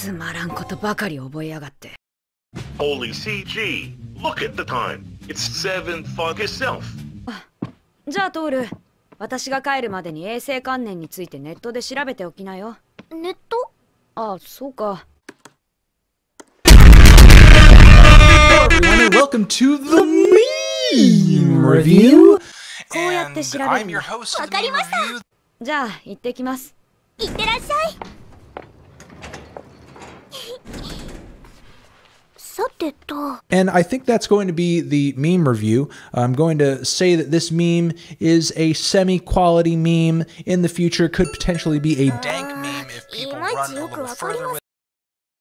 つまらんことばかり覚えやがって Holy CG! Look at the time! It's seven f itself! じゃあトール私が帰るまでに衛生観念についてネットで調べておきなよネットああそうか Welcome to the meme review! こうやって調べるわかりましたじゃあ行ってきます行ってらっしゃい And I think that's going to be the meme review. I'm going to say that this meme is a semi quality meme. In the future, could potentially be a dank meme if people run a little further with